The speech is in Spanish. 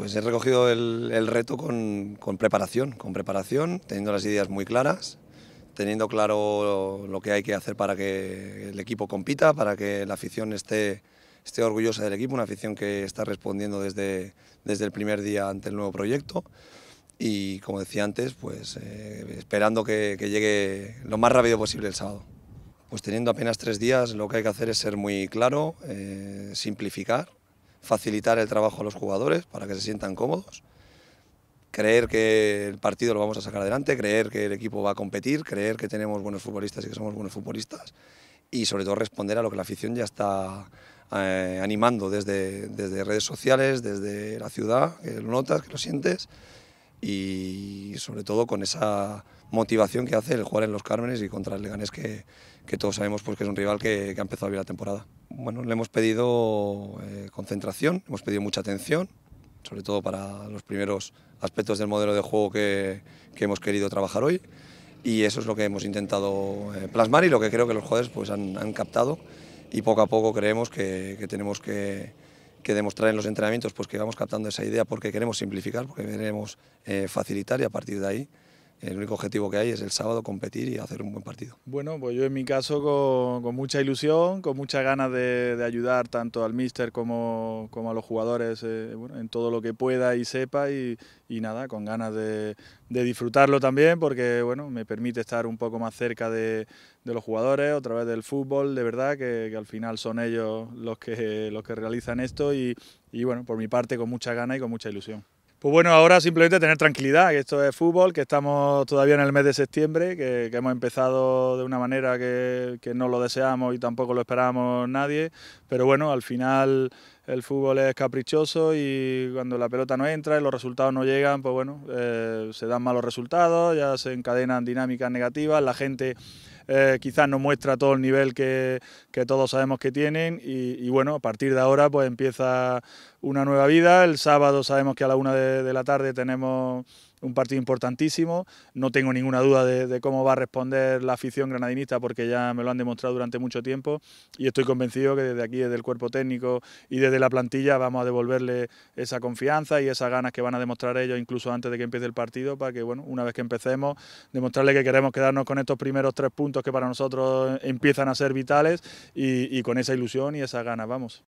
Pues he recogido el, reto con, preparación, con preparación, teniendo las ideas muy claras, teniendo claro lo que hay que hacer para que el equipo compita, para que la afición esté, esté orgullosa del equipo, una afición que está respondiendo desde, desde el primer día ante el nuevo proyecto y, como decía antes, pues eh, esperando que, llegue lo más rápido posible el sábado. Pues teniendo apenas tres días, lo que hay que hacer es ser muy claro, eh, simplificar, facilitar el trabajo a los jugadores para que se sientan cómodos, creer que el partido lo vamos a sacar adelante, creer que el equipo va a competir, creer que tenemos buenos futbolistas y que somos buenos futbolistas y sobre todo responder a lo que la afición ya está eh, animando desde, desde redes sociales, desde la ciudad, que lo notas, que lo sientes y sobre todo con esa motivación que hace el jugar en los Cármenes y contra el Leganés que, que todos sabemos pues, que es un rival que, ha empezado bien la temporada. Bueno, le hemos pedido eh, concentración, hemos pedido mucha atención, sobre todo para los primeros aspectos del modelo de juego que, que hemos querido trabajar hoy y eso es lo que hemos intentado eh, plasmar y lo que creo que los jugadores pues, han, han captado y poco a poco creemos que, que tenemos que que demostrar en los entrenamientos pues que vamos captando esa idea porque queremos simplificar, porque queremos eh, facilitar y a partir de ahí el único objetivo que hay es el sábado competir y hacer un buen partido. Bueno, pues yo en mi caso con, mucha ilusión, con muchas ganas de, ayudar tanto al míster como, a los jugadores eh, en todo lo que pueda y sepa y, nada, con ganas de, disfrutarlo también porque bueno, me permite estar un poco más cerca de, los jugadores, a través del fútbol, de verdad, que, al final son ellos los que, realizan esto y, y bueno, por mi parte con mucha ganas y con mucha ilusión. Pues bueno, ahora simplemente tener tranquilidad, que esto es fútbol, que estamos todavía en el mes de septiembre, que, hemos empezado de una manera que, no lo deseamos y tampoco lo esperamos nadie, pero bueno, al final el fútbol es caprichoso y cuando la pelota no entra y los resultados no llegan, pues bueno, eh, se dan malos resultados, ya se encadenan dinámicas negativas, la gente eh, quizás nos muestra todo el nivel que, que todos sabemos que tienen y, bueno, a partir de ahora pues empieza una nueva vida. El sábado sabemos que a la una de la tarde tenemos un partido importantísimo. No tengo ninguna duda de, cómo va a responder la afición granadinista porque ya me lo han demostrado durante mucho tiempo y estoy convencido que desde aquí, desde el cuerpo técnico y desde la plantilla vamos a devolverle esa confianza y esas ganas que van a demostrar ellos incluso antes de que empiece el partido para que, bueno, una vez que empecemos, demostrarle que queremos quedarnos con estos primeros tres puntos que para nosotros empiezan a ser vitales y, y con esa ilusión y esas ganas, vamos.